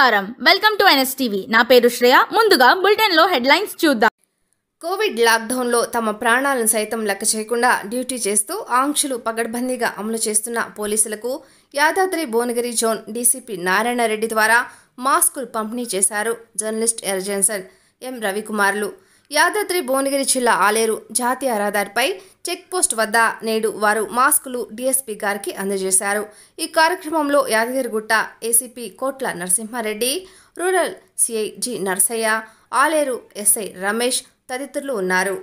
నమస్కారం welcome to NSTV నా పేరు శ్రేయ ముందుగా బులెటిన్లో హెడ్లైన్స్ చూద్దాం కోవిడ్ లాక్డౌన్లో తమ ప్రాణాలను సైతం లెక్క చేయకుండా డ్యూటీ చేస్తూ ఆంక్షలు పగడ్బందీగా అమలు చేస్తున్న పోలీసులకు యాదాద్రి భువనగిరి జోన్ డీసీపీ నారాయణ రెడ్డి ద్వారా మాస్కులు పంపిణీ చేశారు జర్నలిస్ట్ ఎర్జెన్సన్ ఎం రవికుమార్లు యాదాద్రి భువనగిరి జిల్లా ఆలేరు జాతీయ రహదారిపై చెక్పోస్ట్ వద్ద నేడు వారు మాస్కులు డీఎస్పీ గారికి అందజేశారు ఈ కార్యక్రమంలో Yadagirigutta ACP Kotla Narasimhareddy rural CI G Narsaiah Aleru SI Ramesh తదితరులు ఉన్నారు